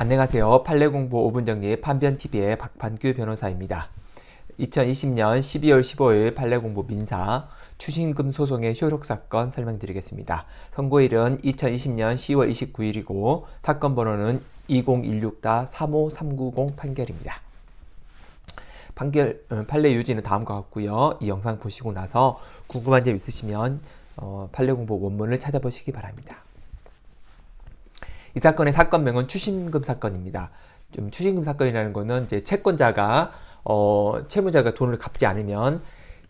안녕하세요. 판례공부 5분 정리 판변TV의 박판규 변호사입니다. 2020년 12월 15일 판례공부 민사 추징금 소송의 효력 사건 설명드리겠습니다. 선고일은 2020년 10월 29일이고 사건 번호는 2016-35390 판결입니다. 판결 어, 판례 요지는 다음과 같고요. 이 영상 보시고 나서 궁금한 점 있으시면 어, 판례 공부 원문을 찾아보시기 바랍니다. 이 사건의 사건명은 추심금 사건입니다. 좀 추심금 사건이라는 거는 이제 채권자가 어, 채무자가 돈을 갚지 않으면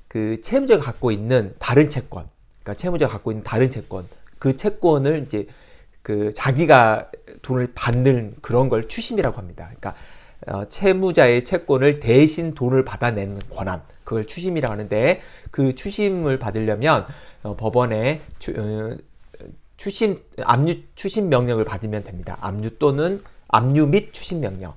그 채무자가 갖고 있는 다른 채권, 그러니까 채무자가 갖고 있는 다른 채권, 그 채권을 이제 그 자기가 돈을 받는 그런 걸 추심이라고 합니다. 그러니까 어, 채무자의 채권을 대신 돈을 받아내는 권한, 그걸 추심이라고 하는데 그 추심을 받으려면 어, 법원에 추, 어, 추심 압류 추신 명령을 받으면 됩니다. 압류 또는 압류 및 추심 명령.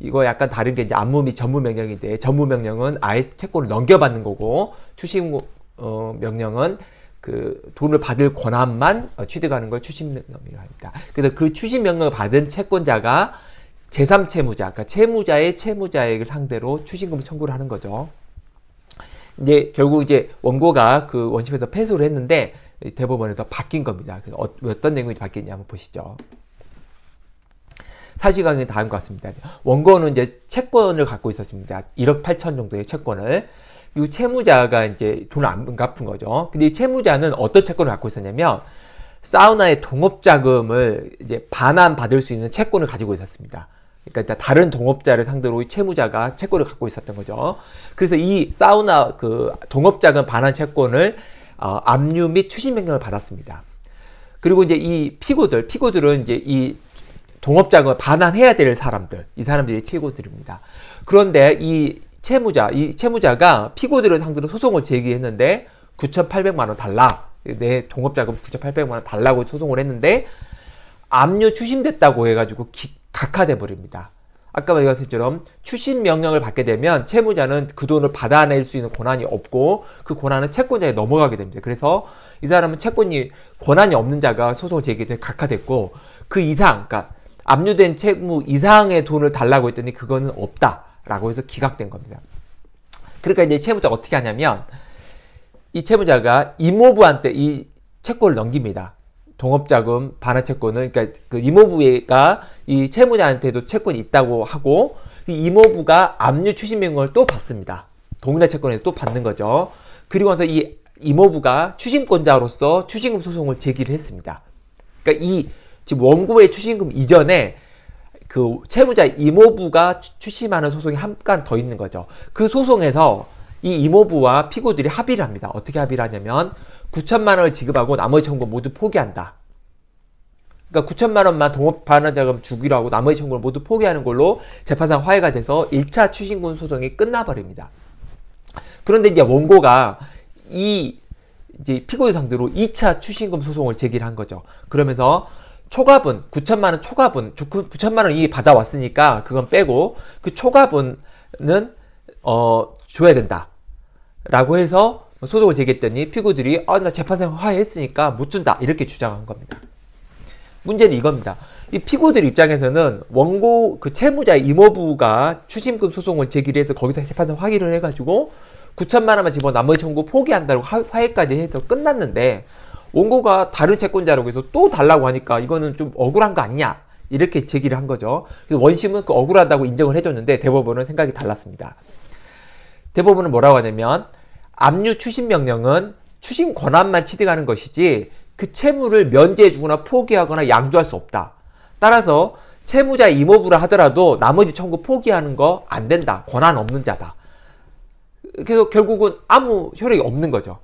이거 약간 다른 게 이제 안무 및 전무 명령인데 전무 명령은 아예 채권을 넘겨받는 거고 추심 어, 명령은 그 돈을 받을 권한만 취득하는 걸 추심 명령이라고 합니다. 그래서 그 추심 명령을 받은 채권자가 제3 채무자, 그러니까 채무자의 채무자액을 상대로 추심금 청구를 하는 거죠. 이제 결국 이제 원고가 그 원심에서 패소를 했는데 대법원에서 바뀐 겁니다. 그래서 어, 어떤 내용이 바뀌었냐 한번 보시죠. 사실관계는 다음과 같습니다. 원고는 이제 채권을 갖고 있었습니다. 1억 8천 정도의 채권을. 이 채무자가 이제 돈안 갚은 거죠. 근데 이 채무자는 어떤 채권을 갖고 있었냐면, 사우나의 동업자금을 이제 반환 받을 수 있는 채권을 가지고 있었습니다. 그러니까 다른 동업자를 상대로 채무자가 채권을 갖고 있었던 거죠. 그래서 이 사우나 그 동업자금 반환 채권을 어, 압류 및 추진 명령을 받았습니다. 그리고 이제 이 피고들, 피고들은 이제 이 동업자금 반환해야 될 사람들, 이 사람들이 피고들입니다. 그런데 이 채무자, 이 채무자가 피고들을 상대로 소송을 제기했는데 9,800만 원 달라. 내 동업자금 9,800만 원 달라고 소송을 했는데 압류 추심됐다고 해가지고 각하돼 버립니다. 아까 말씀드린 것처럼 추신 명령을 받게 되면 채무자는 그 돈을 받아낼 수 있는 권한이 없고 그 권한은 채권자에 넘어가게 됩니다. 그래서 이 사람은 채권이 권한이 없는 자가 소송을 제기해 각하됐고 그 이상 그러니까 압류된 채무 이상의 돈을 달라고 했더니 그거는 없다라고 해서 기각된 겁니다. 그러니까 이제 채무자가 어떻게 하냐면 이 채무자가 이모부한테 이 채권을 넘깁니다. 동업자금 반환 채권은 그러니까 그 이모부가 이 채무자한테도 채권이 있다고 하고 그 이모부가 압류 추심명령을 또 받습니다. 동일한 채권에서 또 받는 거죠. 그리고 나서 이 이모부가 추심권자로서 추심금 소송을 제기를 했습니다. 그러니까 이 지금 원고의 추심금 이전에 그 채무자 이모부가 추심하는 소송이 한 건 더 있는 거죠. 그 소송에서 이 이모부와 피고들이 합의를 합니다. 어떻게 합의를 하냐면 9천만 원을 지급하고 나머지 청구 모두 포기한다. 그러니까 9천만 원만 동업 반환자금 주기로 하고 나머지 청구를 모두 포기하는 걸로 재판상 화해가 돼서 1차 추징금 소송이 끝나버립니다. 그런데 이제 원고가 이 이제 피고인 상대로 2차 추징금 소송을 제기한 거죠. 그러면서 초과분 9천만 원 초과분 9천만 원 이미 받아왔으니까 그건 빼고 그 초과분은 어 줘야 된다라고 해서 소송을 제기했더니 피고들이 아나 재판상 화해했으니까 못 준다 이렇게 주장한 겁니다. 문제는 이겁니다. 이 피고들 입장에서는 원고 그 채무자의 이부가 추징금 소송을 제기 해서 거기서 재판을 확인을 해가지고 9천만 원만 집어 나머지 청구 포기한다고 화해까지 해서 끝났는데 원고가 다른 채권자라고 해서 또 달라고 하니까 이거는 좀 억울한 거 아니냐 이렇게 제기를 한 거죠. 원심은 그 억울하다고 인정을 해줬는데 대법원은 생각이 달랐습니다. 대법원은 뭐라고 하냐면 압류 추심 명령은 추심 권한만 취득하는 것이지 그 채무를 면제해주거나 포기하거나 양조할수 없다. 따라서 채무자 이모부라 하더라도 나머지 청구 포기하는 거 안 된다. 권한 없는 자다. 그래서 결국은 아무 효력이 없는 거죠.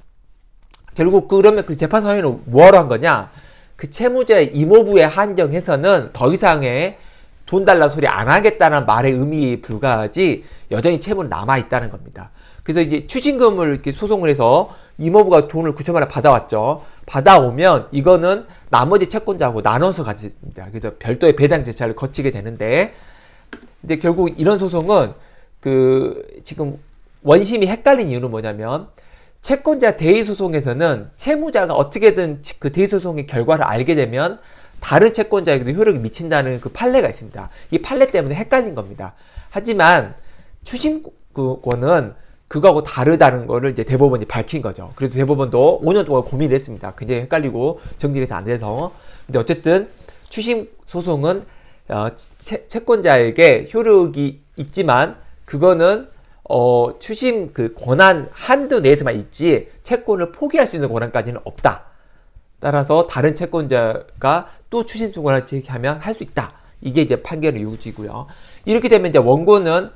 결국 그러면 그 재판 선언은 뭐하러 한 거냐? 그 채무자의 이모부에 한정해서는 더 이상의 돈 달라 소리 안 하겠다는 말의 의미에 불과하지 여전히 채무는 남아 있다는 겁니다. 그래서 이제 추징금을 이렇게 소송을 해서 이모부가 돈을 9천만 원 받아왔죠. 받아오면 이거는 나머지 채권자하고 나눠서 가집니다. 그래서 별도의 배당 절차를 거치게 되는데 이제 결국 이런 소송은 그 지금 원심이 헷갈린 이유는 뭐냐면 채권자 대의 소송에서는 채무자가 어떻게든 그 대의 소송의 결과를 알게 되면 다른 채권자에게도 효력이 미친다는 그 판례가 있습니다. 이 판례 때문에 헷갈린 겁니다. 하지만 추심권은 그거하고 다르다는 거를 이제 대법원이 밝힌 거죠. 그래도 대법원도 5년 동안 고민을 했습니다. 굉장히 헷갈리고 정리가 잘안 돼서. 근데 어쨌든 추심 소송은 어, 채, 채권자에게 효력이 있지만 그거는 어, 추심 그 권한 한도 내에서만 있지 채권을 포기할 수 있는 권한까지는 없다. 따라서 다른 채권자가 또 추심 소송을 제기하면 할 수 있다. 이게 이제 판결의 요지고요. 이렇게 되면 이제 원고는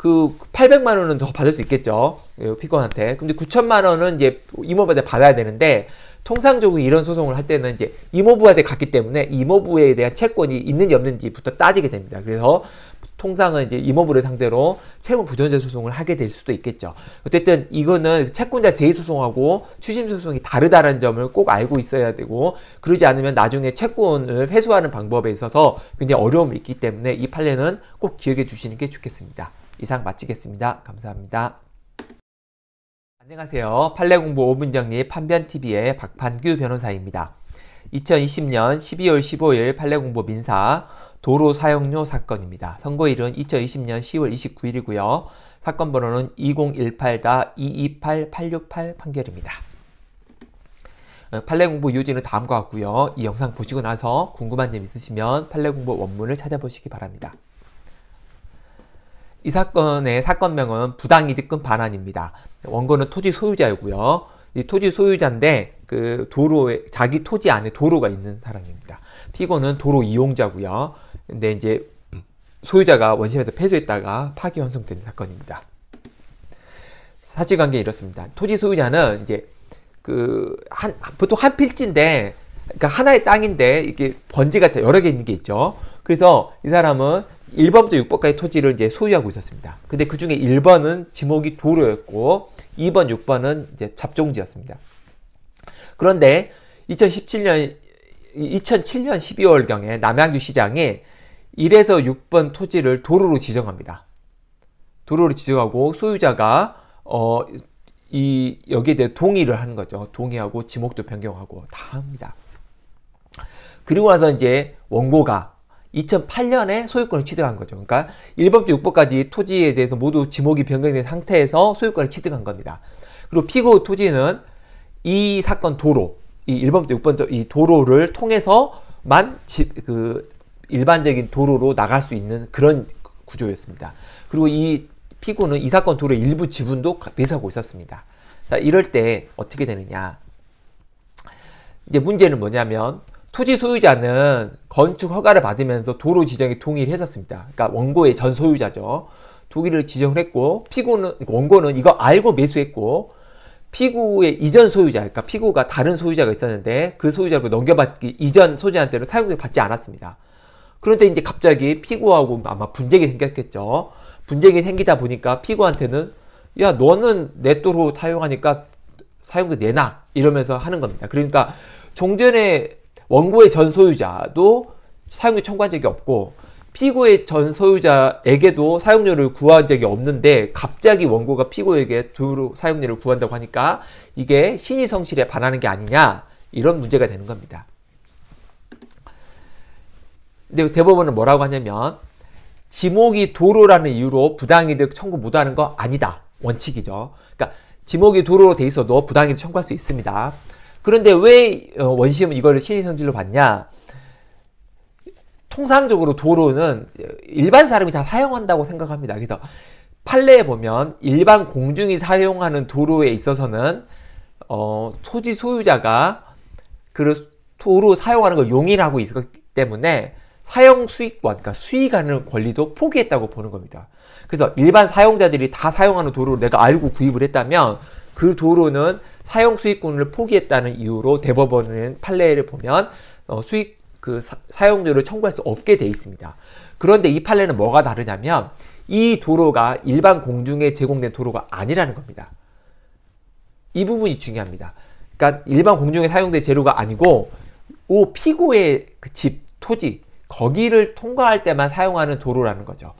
그 800만 원은 더 받을 수 있겠죠. 예, 피고한테. 근데 9천만 원은 이제 이모부한테 받아야 되는데 통상적으로 이런 소송을 할 때는 이제 이모부한테 갔기 때문에 이모부에 대한 채권이 있는지 없는지부터 따지게 됩니다. 그래서 통상은 이제 이모부를 상대로 채무 부존재 소송을 하게 될 수도 있겠죠. 어쨌든 이거는 채권자 대위 소송하고 추심 소송이 다르다는 점을 꼭 알고 있어야 되고 그러지 않으면 나중에 채권을 회수하는 방법에 있어서 굉장히 어려움이 있기 때문에 이 판례는 꼭 기억해 주시는 게 좋겠습니다. 이상 마치겠습니다. 감사합니다. 안녕하세요. 판례공부 5분 정리 판변TV의 박판규 변호사입니다. 2020년 12월 15일 판례공부 민사 도로 사용료 사건입니다. 선고일은 2020년 10월 29일이고요. 사건 번호는 2018-228868 판결입니다. 어, 판례공부 요지는 다음과 같고요. 이 영상 보시고 나서 궁금한 점 있으시면 판례공부 원문을 찾아보시기 바랍니다. 이 사건의 사건명은 부당이득금 반환입니다. 원고는 토지 소유자이고요. 이 토지 소유자인데 그 도로에 자기 토지 안에 도로가 있는 사람입니다. 피고는 도로 이용자고요. 근데 이제 소유자가 원심에서 패소했다가 파기환송된 사건입니다. 사실관계 이렇습니다. 토지 소유자는 이제 그 한 보통 한 필지인데 그러니까 하나의 땅인데 이게 번지가 여러 개 있는 게 있죠. 그래서 이 사람은 1번부터 6번까지 토지를 이제 소유하고 있었습니다. 근데 그 중에 1번은 지목이 도로였고 2번, 6번은 이제 잡종지였습니다. 그런데 2017년 2007년 12월 경에 남양주 시장에 1에서 6번 토지를 도로로 지정합니다. 도로로 지정하고 소유자가 어, 이 여기에 대해 동의를 하는 거죠. 동의하고 지목도 변경하고 다 합니다. 그리고 나서 이제 원고가 2008년에 소유권을 취득한 거죠. 그러니까 1법조 6법까지 토지에 대해서 모두 지목이 변경된 상태에서 소유권을 취득한 겁니다. 그리고 피고 토지는 이 사건 도로, 이 1법조 6법조 이 도로를 통해서만 지, 그 일반적인 도로로 나갈 수 있는 그런 구조였습니다. 그리고 이 피고는 이 사건 도로의 일부 지분도 매수하고 있었습니다. 자, 그러니까 이럴 때 어떻게 되느냐. 이제 문제는 뭐냐면 토지 소유자는 건축 허가를 받으면서 도로 지정이 동의를 했었습니다. 그러니까 원고의 전 소유자죠. 독일을 지정을 했고 피고는 원고는 이거 알고 매수했고 피고의 이전 소유자, 그러니까 피고가 다른 소유자가 있었는데 그 소유자로 넘겨받기 이전 소유자한테는 사용을 받지 않았습니다. 그런데 이제 갑자기 피고하고 아마 분쟁이 생겼겠죠. 분쟁이 생기다 보니까 피고한테는 야 너는 내 도로 사용하니까 사용료 내놔 이러면서 하는 겁니다. 그러니까 종전에 원고의 전 소유자도 사용료 청구한 적이 없고 피고의 전 소유자에게도 사용료를 구한 적이 없는데 갑자기 원고가 피고에게 도로 사용료를 구한다고 하니까 이게 신의 성실에 반하는 게 아니냐 이런 문제가 되는 겁니다. 근데 대법원은 뭐라고 하냐면 지목이 도로라는 이유로 부당이득 청구 못하는 거 아니다 원칙이죠. 그러니까 지목이 도로로 돼 있어도 부당이득 청구할 수 있습니다. 그런데 왜원시험은 어, 이거를 시대성질로 봤냐? 통상적으로 도로는 일반 사람이 다 사용한다고 생각합니다. 그래서 판례에 보면 일반 공중이 사용하는 도로에 있어서는 어, 토지 소유자가 그 도로 사용하는 걸 용인하고 있었기 때문에 사용 수익권, 그러니까 수익하는 권리도 포기했다고 보는 겁니다. 그래서 일반 사용자들이 다 사용하는 도로를 내가 알고 구입을 했다면 그 도로는 사용 수익권을 포기했다는 이유로 대법원은 판례를 보면 어, 수익 그 사, 용료를 청구할 수 없게 돼 있습니다. 그런데 이 판례는 뭐가 다르냐면 이 도로가 일반 공중에 제공된 도로가 아니라는 겁니다. 이 부분이 중요합니다. 그러니까 일반 공중에 사용된 재료가 아니고 오 피고의 그 집, 토지 거기를 통과할 때만 사용하는 도로라는 거죠.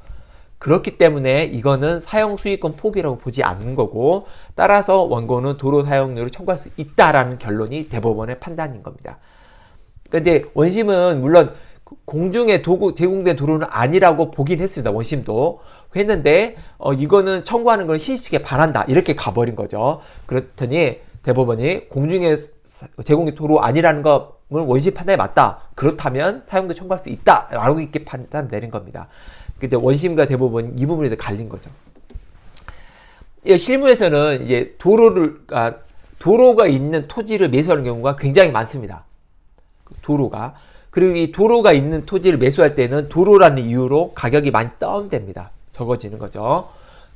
그렇기 때문에 이거는 사용 수익권 포기라고 보지 않는 거고 따라서 원고는 도로 사용료를 청구할 수 있다라는 결론이 대법원의 판단인 겁니다. 그러 그러니까 원심은 물론 공중에 도구 제공된 도로는 아니라고 보긴 했습니다. 원심도 했는데 어, 이거는 청구하는 걸 시식에 반한다 이렇게 가버린 거죠. 그렇더니 대법원이 공중에 제공된 도로 아니라는 거 원심 판단이 맞다. 그렇다면 사용도 청구할 수 있다라고 이렇게 판단 내린 겁니다. 근데 원심과 대법원 이 부분에 갈린 거죠. 예, 실무에서는 이제 도로를 아, 도로가 있는 토지를 매수하는 경우가 굉장히 많습니다. 도로가 그리고 이 도로가 있는 토지를 매수할 때는 도로라는 이유로 가격이 많이 다운됩니다. 적어지는 거죠.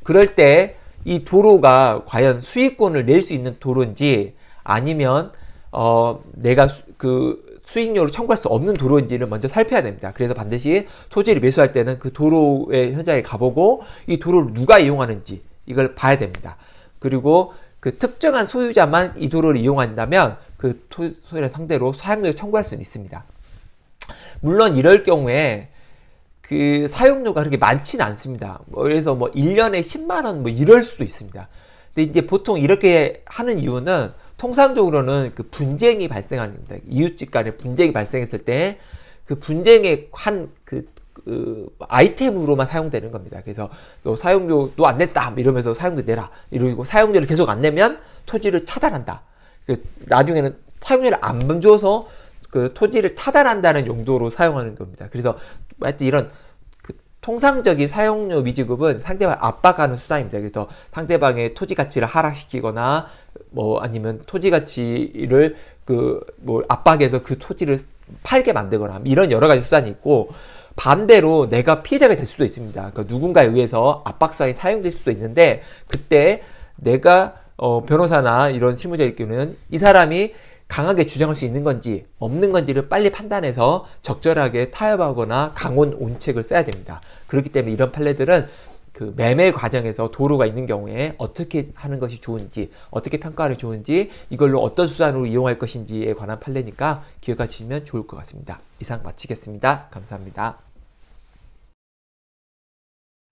그럴 때 이 도로가 과연 수익권을 낼 수 있는 도로인지 아니면 어 내가 수, 그 수익료를 청구할 수 없는 도로인지를 먼저 살펴야 됩니다. 그래서 반드시 토지를 매수할 때는 그 도로의 현장에 가보고 이 도로를 누가 이용하는지 이걸 봐야 됩니다. 그리고 그 특정한 소유자만 이 도로를 이용한다면 그 소유를 상대로 사용료를 청구할 수는 있습니다. 물론 이럴 경우에 그 사용료가 그렇게 많지는 않습니다. 뭐 그래서 뭐 1년에 10만원 뭐 이럴 수도 있습니다. 근데 이제 보통 이렇게 하는 이유는 통상적으로는 그 분쟁이 발생하는 겁니다. 이웃집 간에 분쟁이 발생했을 때 그 분쟁의 한그 그 아이템으로만 사용되는 겁니다. 그래서 너 사용료 너안 냈다 이러면서 사용료 내라 이러고 사용료를 계속 안 내면 토지를 차단한다. 그 나중에는 사용료를 안 줘서 그 토지를 차단한다는 용도로 사용하는 겁니다. 그래서 하여튼 이런 그 통상적인 사용료 미지급은 상대방 압박하는 수단입니다. 그래서 상대방의 토지 가치를 하락시키거나 뭐 아니면 토지 가치를 그 뭐 압박해서 그 토지를 팔게 만들거나 이런 여러 가지 수단이 있고 반대로 내가 피해자가 될 수도 있습니다. 그러니까 누군가에 의해서 압박수단 사용될 수도 있는데 그때 내가 어, 변호사나 이런 실무자의 경우는 이 사람이 강하게 주장할 수 있는 건지 없는 건지를 빨리 판단해서 적절하게 타협하거나 강원 온책을 써야 됩니다. 그렇기 때문에 이런 판례들은 그 매매 과정에서 도로가 있는 경우에 어떻게 하는 것이 좋은지, 어떻게 평가하는 좋은지, 이걸로 어떤 수단으로 이용할 것인지에 관한 판례니까 기억해 주시면 좋을 것 같습니다. 이상 마치겠습니다. 감사합니다.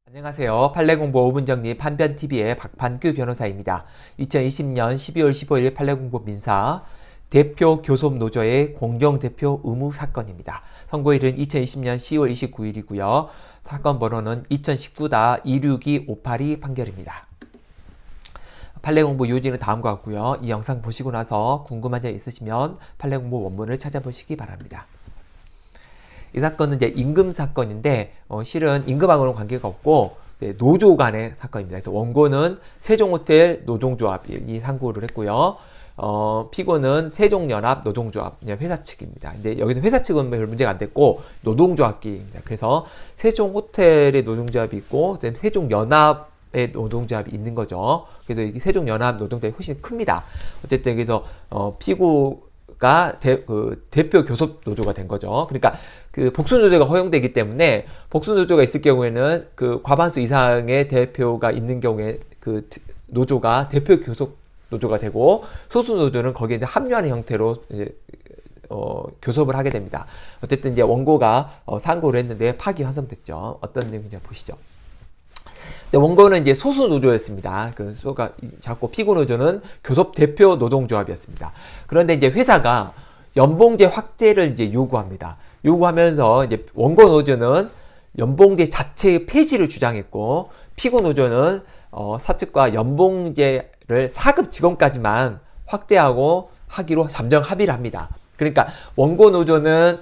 안녕하세요. 판례공부 5분 정리 판변TV의 박판규 변호사입니다. 2020년 12월 15일 판례공부 민사 대표 교섭노조의 공정대표 의무 사건입니다. 선고일은 2020년 10월 29일이고요. 사건 번호는 2019다 262-582 판결입니다. 판례공부 요지는 다음과 같고요. 이 영상 보시고 나서 궁금한 점 있으시면 판례공부 원문을 찾아보시기 바랍니다. 이 사건은 이제 임금 사건인데 어, 실은 임금하고는 관계가 없고 네, 노조 간의 사건입니다. 원고는 세종호텔 노동조합이 상고를 했고요. 어, 피고는 세종연합 노동조합 회사 측입니다. 근데 여기는 회사 측은 별 문제가 안 됐고 노동조합기입니다. 그래서 세종 호텔의 노동조합이 있고 그다음에 세종연합 의 노동조합이 있는 거죠. 그래서 이게 세종연합 노동조합이 훨씬 큽니다. 어쨌든 그래서 어, 피고 가 대, 그표 교섭 노조가 된 거죠. 그러니까 그 복수 노조가 허용되기 때문에 복수 노조가 있을 경우에는 그 과반수 이상의 대표가 있는 경우에 그 노조가 대표 교섭 노조가 되고 소수 노조는 거기에 이제 합류하는 형태로 이제 어, 교섭을 하게 됩니다. 어쨌든 이제 원고가 어, 상고를 했는데 파기 환송됐죠. 어떤 내용인지 보시죠. 네, 원고는 이제 소수 노조였습니다. 그 소가 자꾸 피고 노조는 교섭 대표 노동조합이었습니다. 그런데 이제 회사가 연봉제 확대를 이제 요구합니다. 요구하면서 이제 원고 노조는 연봉제 자체의 폐지를 주장했고 피고 노조는 어, 사측과 연봉제를 4급 직원까지만 확대하고 하기로 잠정 합의를 합니다. 그러니까 원고 노조는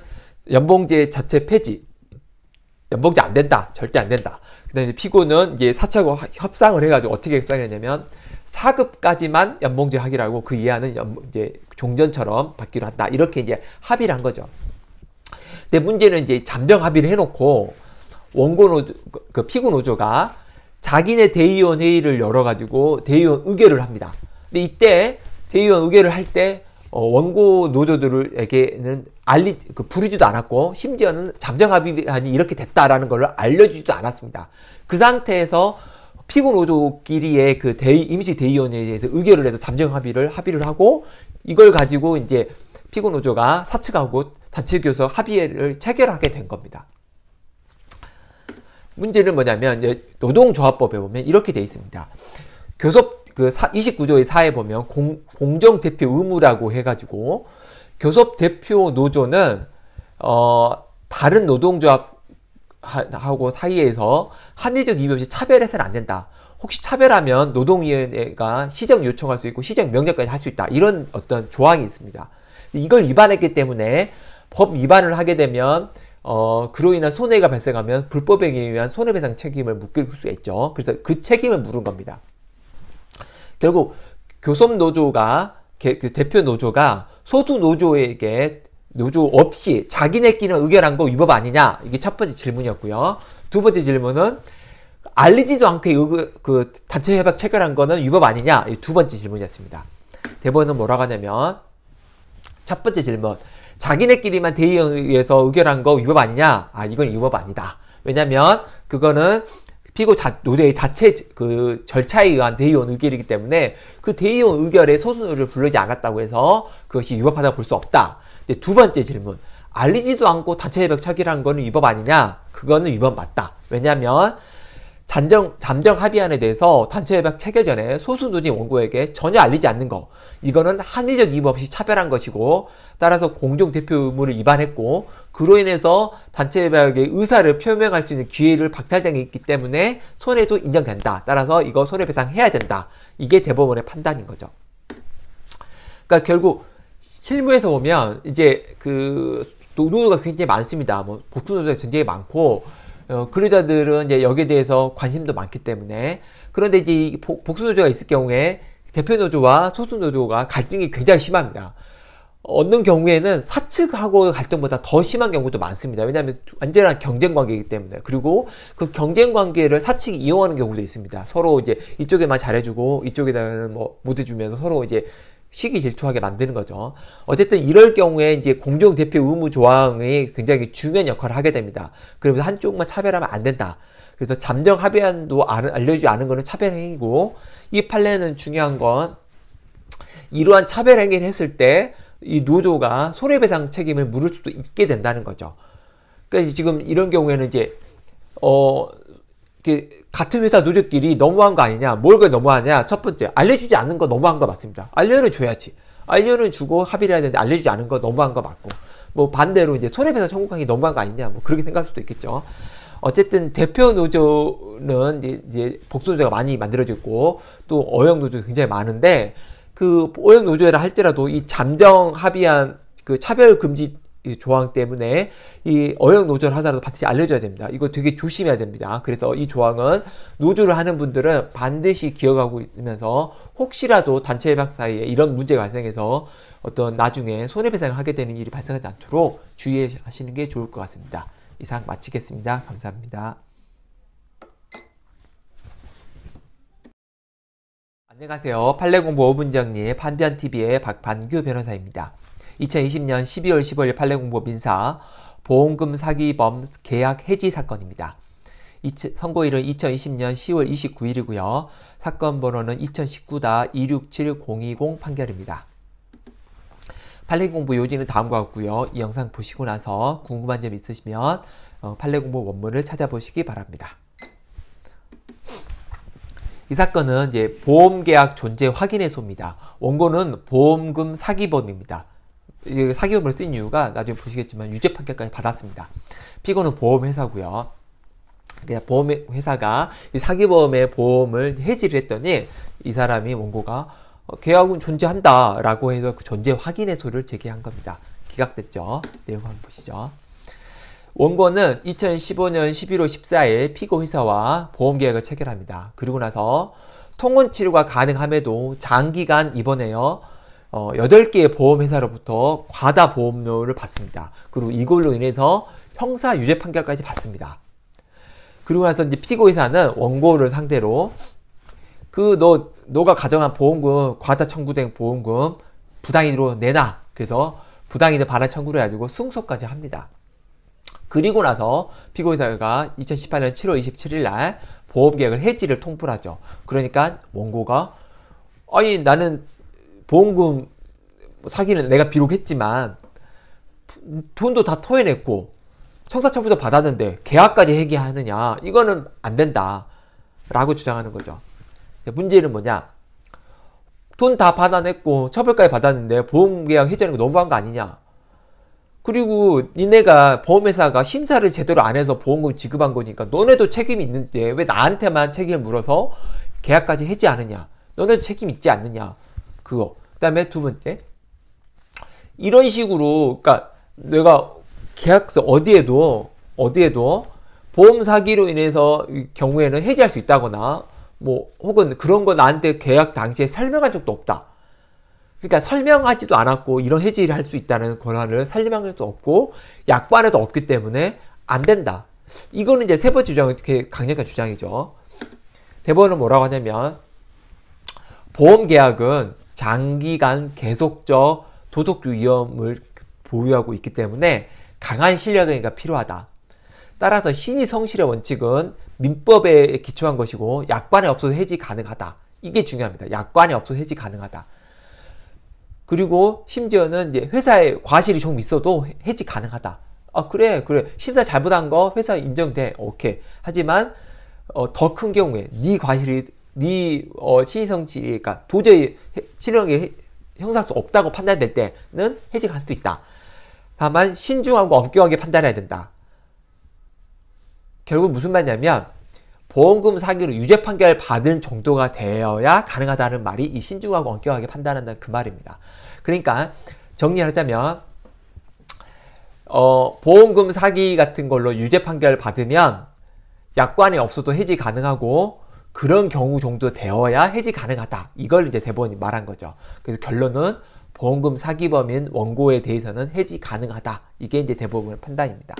연봉제 자체 폐지, 연봉제 안 된다, 절대 안 된다. 그다음에 피고는 이제 사측과 협상을 해가지고 어떻게 협상했냐면 4급까지만 연봉제 하기로 고그 이하는 이제 종전처럼 받기로 한다. 이렇게 이제 합의를 한 거죠. 근데 문제는 이제 잠정 합의를 해놓고 원고 노조, 그, 그 피고 노조가 자기네 대의원 회의를 열어가지고 대의원 의결을 합니다. 근데 이때 대의원 의결을 할때 어, 원고 노조들에게는 알리 그 부르지도 않았고 심지어는 잠정 합의안이 이렇게 됐다라는 걸 알려주지도 않았습니다. 그 상태에서 피고 노조끼리의 그 대의, 임시 대의원에 대해서 의결을 해서 잠정 합의를 합의를 하고 이걸 가지고 이제 피고 노조가 사측하고 단체교섭 합의를 체결하게 된 겁니다. 문제는 뭐냐면 이제 노동조합법에 보면 이렇게 돼 있습니다. 교섭 그 사, 29조의 4에 보면 공, 공정 대표 의무라고 해가지고 교섭 대표 노조는 어 다른 노동조합 하고 사이에서 합리적 이유 없이 차별해서는 안 된다. 혹시 차별하면 노동위원회가 시정 요청할 수 있고 시정 명령까지 할 수 있다. 이런 어떤 조항이 있습니다. 이걸 위반했기 때문에 법 위반을 하게 되면 어, 그로 인한 손해가 발생하면 불법에 의한 손해배상 책임을 묻길 수 있죠. 그래서 그 책임을 물은 겁니다. 결국 교섭 노조가 개, 그 대표 노조가 소수 노조에게 노조 없이 자기네끼리 의결한 거 위법 아니냐 이게 첫 번째 질문이었고요. 두 번째 질문은 알리지도 않게 그 단체 협약 체결한 거는 위법 아니냐 이 두 번째 질문이었습니다. 대법원은 뭐라고 하냐면 첫 번째 질문 자기네끼리만 대의에 의해서 의결한 거 위법 아니냐? 아, 이건 위법 아니다. 왜냐면 그거는 피고 자, 노대의 자체 그 절차에 의한 대의원 의결이기 때문에 그 대의원 의결의 소순을 부르지 않았다고 해서 그것이 위법하다고 볼 수 없다. 근데 두 번째 질문. 알리지도 않고 단체 협약 체결한 거는 위법 아니냐? 그거는 위법 맞다. 왜냐면 잠정, 잠정 합의안에 대해서 단체협약 체결 전에 소수 누진 원고에게 전혀 알리지 않는 것. 이거는 합리적 이유 없이 차별한 것이고, 따라서 공동대표 의무를 위반했고, 그로 인해서 단체협약의 의사를 표명할 수 있는 기회를 박탈당했기 때문에 손해도 인정된다. 따라서 이거 손해배상해야 된다. 이게 대법원의 판단인 거죠. 그러니까 결국 실무에서 보면 이제 그 노동자가 굉장히 많습니다. 뭐 복수노동자 굉장히 많고 어, 근로자들은 이제 여기에 대해서 관심도 많기 때문에 그런데 이제 복수 노조가 있을 경우에 대표 노조와 소수 노조가 갈등이 굉장히 심합니다. 얻는 경우에는 사측하고 갈등보다 더 심한 경우도 많습니다. 왜냐하면 완전한 경쟁 관계이기 때문에. 그리고 그 경쟁 관계를 사측이 이용하는 경우도 있습니다. 서로 이제 이쪽에만 잘해주고 이쪽에다가는 뭐 못해주면서 서로 이제 시기 질투하게 만드는 거죠. 어쨌든 이럴 경우에 이제 공정 대표 의무 조항이 굉장히 중요한 역할을 하게 됩니다. 그러면서 한쪽만 차별하면 안 된다. 그래서 잠정 합의안도 알려주지 않은 거는 차별 행위고 이 판례는 중요한 건 이러한 차별 행위를 했을 때 이 노조가 손해배상 책임을 물을 수도 있게 된다는 거죠. 그니까 지금 이런 경우에는 이제 어 같은 회사 노조끼리 너무한 거 아니냐 뭘 그게 너무하냐 첫 번째 알려주지 않은 거 너무한 거 맞습니다 알려는 줘야지 알려는 주고 합의를 해야 되는데 알려주지 않은 거 너무한 거 맞고 뭐 반대로 이제 손해배상 청구하기 너무한 거 아니냐 뭐 그렇게 생각할 수도 있겠죠 어쨌든 대표 노조는 이제, 이제 복수 노조가 많이 만들어졌고 또 어영 노조 굉장히 많은데 그 어영 노조라 할지라도 이 잠정 합의한 그 차별 금지 이 조항 때문에 이 어역 노조를 하더라도 반드시 알려줘야 됩니다. 이거 되게 조심해야 됩니다. 그래서 이 조항은 노조를 하는 분들은 반드시 기억하고 있으면서 혹시라도 단체 협약 사이에 이런 문제가 발생해서 어떤 나중에 손해배상을 하게 되는 일이 발생하지 않도록 주의하시는 게 좋을 것 같습니다. 이상 마치겠습니다. 감사합니다. 안녕하세요. 판례공부 5분장님 판변TV의 박반규 변호사입니다. 2020년 12월 15일 판례공보 민사 보험금 사기범 계약 해지 사건입니다. 선고일은 2020년 10월 29일이고요. 사건 번호는 2019-267020 판결입니다. 판례 공부 요지는 다음과 같고요. 이 영상 보시고 나서 궁금한 점 있으시면 어, 판례 공부 원문을 찾아보시기 바랍니다. 이 사건은 이제 보험계약 존재 확인해소입니다. 원고는 보험금 사기범입니다. 사기업을 쓴 이유가 나중에 보시겠지만 유죄 판결까지 받았습니다. 피고는 보험회사고요. 그냥 그러니까 보험회사가 이 사기보험의 보험을 해지를 했더니 이 사람이 원고가 계약은 어, 존재한다 라고 해서 그 존재 확인의소를 제기한 겁니다. 기각됐죠. 내용 한번 보시죠. 원고는 2015년 11월 14일 피고회사와 보험계약을 체결합니다. 그리고 나서 통원치료가 가능함에도 장기간 입원하여 어, 8개의 보험회사로부터 과다 보험료를 받습니다. 그리고 이걸로 인해서 형사 유죄 판결까지 받습니다. 그리고 나서 이제 피고의사는 원고를 상대로 그 너 너가 가정한 보험금 과다 청구된 보험금 부당이로 내놔. 그래서 부당이득 반환 청구를 해가지고 승소까지 합니다. 그리고 나서 피고의사가 2018년 7월 27일 날 보험계약을 해지를 통보하죠. 그러니까 원고가 아니 나는 보험금 사기는 내가 비록 했지만 돈도 다 토해냈고 청사첩분도 받았는데 계약까지 해기하느냐 이거는 안 된다 라고 주장하는 거죠 문제는 뭐냐 돈 다 받아냈고 처벌까지 받았는데 보험계약 해지하는 거 너무한 거 아니냐 그리고 니네가 보험회사가 심사를 제대로 안 해서 보험금 지급한 거니까 너네도 책임이 있는데 왜 나한테만 책임을 물어서 계약까지 해지 않느냐 너네도 책임 있지 않느냐 그거 그 다음에 두 번째 이런 식으로 그러니까 내가 계약서 어디에도 어디에도 보험 사기로 인해서 경우에는 해지할 수 있다거나 뭐 혹은 그런 거 나한테 계약 당시에 설명한 적도 없다. 그러니까 설명하지도 않았고 이런 해지를 할 수 있다는 권한을 설명한 적도 없고 약관에도 없기 때문에 안 된다. 이거는 이제 세 번째 주장, 이 그 이렇게 강력한 주장이죠. 대법원은 뭐라고 하냐면 보험 계약은 장기간 계속적 도덕 적 위험을 보유하고 있기 때문에 강한 실력가 필요하다. 따라서 신의 성실의 원칙은 민법에 기초한 것이고 약관에 없어서 해지 가능하다. 이게 중요합니다. 약관에 없어서 해지 가능하다. 그리고 심지어는 이제 회사에 과실이 좀 있어도 해지 가능하다. 아 그래 그래 심사 잘못한 거 회사 인정돼 오케이 하지만 어, 더큰 경우에 네 과실이 네 어, 시의성취 그러니까 도저히 실형이 형사할 수 없다고 판단될 때는 해직할 수도 있다. 다만 신중하고 엄격하게 판단해야 된다. 결국 무슨 말이냐면 보험금 사기로 유죄 판결 을받은 정도가 되어야 가능하다는 말이 이 신중하고 엄격하게 판단한다는 그 말입니다. 그러니까 정리하자면 어, 보험금 사기 같은 걸로 유죄 판결 을 받으면 약관이 없어도 해지 가능하고 그런 경우 정도 되어야 해지 가능하다. 이걸 이제 대법원이 말한 거죠. 그래서 결론은 보험금 사기범인 원고에 대해서는 해지 가능하다. 이게 이제 대법원의 판단입니다.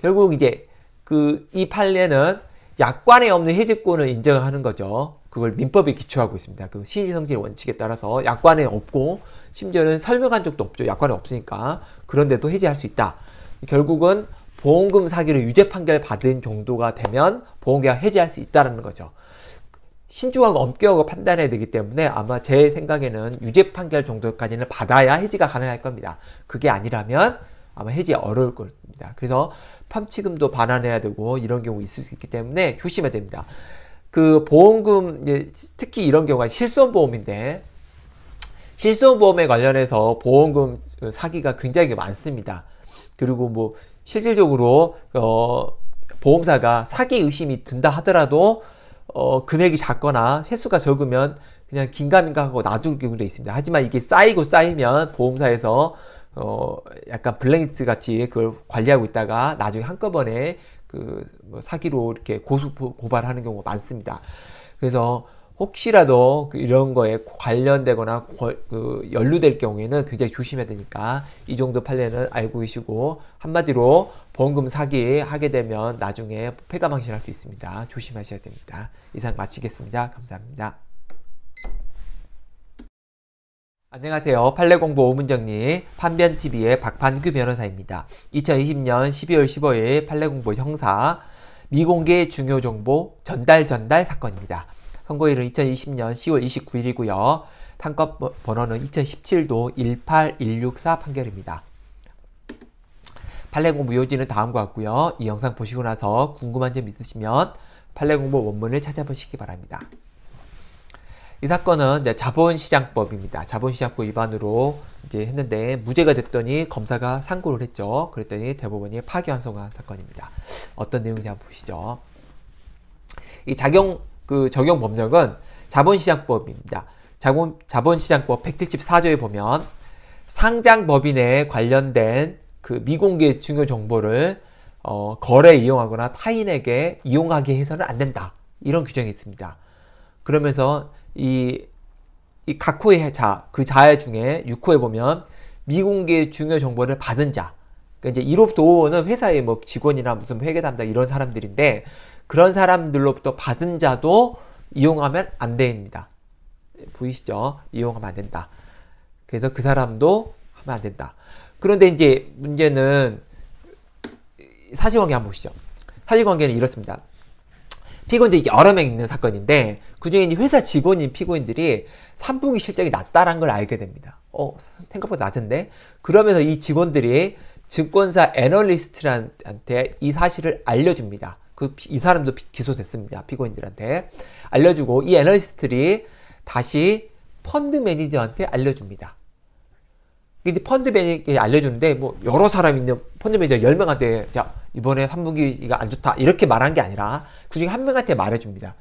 결국 이제 그 이 판례는 약관에 없는 해지권을 인정하는 거죠. 그걸 민법에 기초하고 있습니다. 그 시지성질 원칙에 따라서 약관에 없고 심지어는 설명한 적도 없죠. 약관에 없으니까 그런데도 해지할 수 있다. 결국은 보험금 사기로 유죄 판결 받은 정도가 되면 보험계약 해지할 수 있다는 거죠. 신중하고 엄격하고 판단해야 되기 때문에 아마 제 생각에는 유죄 판결 정도까지는 받아야 해지가 가능할 겁니다. 그게 아니라면 아마 해지 어려울 겁니다. 그래서 팜치금도 반환해야 되고 이런 경우 있을 수 있기 때문에 조심해야 됩니다. 그 보험금 특히 이런 경우가 실손보험인데 실손보험에 관련해서 보험금 사기가 굉장히 많습니다. 그리고 뭐 실질적으로 어, 보험사가 사기 의심이 든다 하더라도 어, 금액이 작거나 횟수가 적으면 그냥 긴가민가 하고 놔둘 경우도 있습니다. 하지만 이게 쌓이고 쌓이면 보험사에서 어, 약간 블랙리스트 같이 그걸 관리하고 있다가 나중에 한꺼번에 그 뭐 사기로 이렇게 고소 고발하는 경우가 많습니다. 그래서 혹시라도 그 이런 거에 관련되거나 그 연루될 경우에는 굉장히 조심해야 되니까 이 정도 판례는 알고 계시고 한마디로 보험금 사기 하게 되면 나중에 폐가 망신할 수 있습니다. 조심하셔야 됩니다. 이상 마치겠습니다. 감사합니다. 안녕하세요. 판례공부 오문정리 판변TV의 박판규 변호사입니다. 2020년 12월 15일 판례공부 형사 미공개 중요정보 전달 전달 사건입니다. 선거일은 2020년 10월 29일이고요. 판결 번호는 2017도 18164 판결입니다. 판례 공부 요지는 다음과 같고요. 이 영상 보시고 나서 궁금한 점 있으시면 판례 공부 원문을 찾아보시기 바랍니다. 이 사건은 이제 자본시장법입니다. 자본시장법 위반으로 이제 했는데 무죄가 됐더니 검사가 상고를 했죠. 그랬더니 대법원이 파기환송한 사건입니다. 어떤 내용인지 한번 보시죠. 이 작용 그 적용 법령은 자본시장법입니다. 자본, 자본시장법 174조에 보면 상장 법인에 관련된 그 미공개 중요 정보를 어, 거래 이용하거나 타인에게 이용하게 해서는 안 된다. 이런 규정이 있습니다. 그러면서 이, 이각 호의 자, 그 자해 중에 6호에 보면 미공개 중요 정보를 받은 자. 그러니까 이제 1호 부터5호는 회사의 뭐 직원이나 무슨 회계 담당 이런 사람들인데 그런 사람들로부터 받은 자도 이용하면 안 됩니다. 보이시죠? 이용하면 안 된다. 그래서 그 사람도 하면 안 된다. 그런데 이제 문제는 사실관계 한번 보시죠. 사실관계는 이렇습니다. 피고인들이 여러 명 있는 사건인데 그중에 회사 직원인 피고인들이 산부기 실적이 낮다는 걸 알게 됩니다. 어 생각보다 낮은데 그러면서 이 직원들이 증권사 애널리스트한테 이 사실을 알려줍니다. 그이 사람도 기소됐습니다. 피고인들한테 알려주고 이 애널리스트들이 다시 펀드 매니저한테 알려줍니다. 이제 펀드 매니저에 알려주는데 뭐 여러 사람 있는 펀드 매니저 열명한테자 이번에 3분기가 안 좋다 이렇게 말한 게 아니라 그중에 한 명한테 말해줍니다.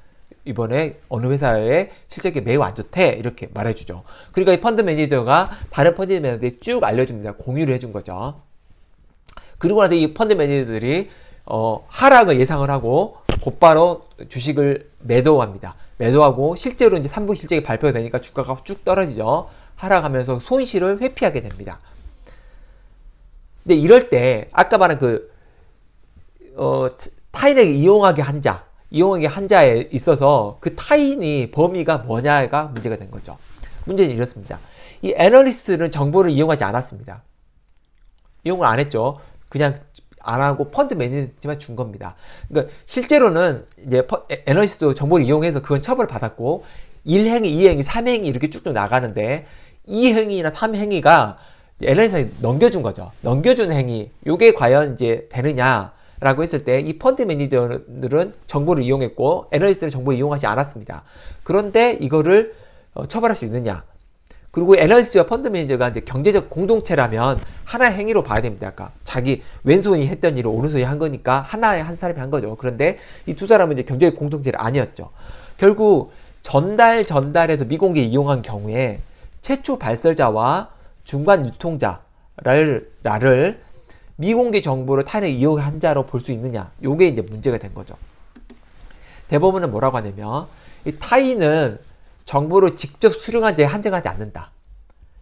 이번에 어느 회사의 실적이 매우 안 좋대 이렇게 말해주죠. 그러니까 이 펀드 매니저가 다른 펀드 매니저들이 쭉 알려줍니다. 공유를 해준 거죠. 그리고 나서 이 펀드 매니저들이 어, 하락을 예상을 하고 곧바로 주식을 매도합니다. 매도하고 실제로 이제 3분 실적이 발표가 되니까 주가가 쭉 떨어지죠. 하락하면서 손실을 회피하게 됩니다. 근데 이럴 때 아까 말한 그 어, 타인에게 이용하게 한 자, 이용하게 한 자에 있어서 그 타인이 범위가 뭐냐가 문제가 된 거죠. 문제는 이렇습니다. 이 애널리스트는 정보를 이용하지 않았습니다. 이용을 안 했죠. 그냥 안 하고 펀드 매니지만 준 겁니다. 그러니까 실제로는 이제 에너지도 정보를 이용해서 그건 처벌 받았고 1행위, 2행위, 3행위 이렇게 쭉쭉 나가는데 2행위나 3행위가 에너지사에 넘겨준 거죠. 넘겨준 행위. 요게 과연 이제 되느냐? 라고 했을 때 이 펀드 매니저들은 정보를 이용했고 에너지스는 정보를 이용하지 않았습니다. 그런데 이거를 어, 처벌할 수 있느냐? 그리고 애널리스트와 펀드 매니저가 이제 경제적 공동체라면 하나의 행위로 봐야 됩니다. 아까 그러니까 자기 왼손이 했던 일을 오른손이 한 거니까 하나의 한 사람이 한 거죠. 그런데 이 두 사람은 이제 경제적 공동체를 아니었죠. 결국 전달 전달에서 미공개 이용한 경우에 최초 발설자와 중간 유통자를 나를 미공개 정보를 타인에 이용한 자로 볼 수 있느냐 요게 이제 문제가 된 거죠 대법원은 뭐라고 하냐면 이 타인은 정보를 직접 수령한지 한정하지 않는다.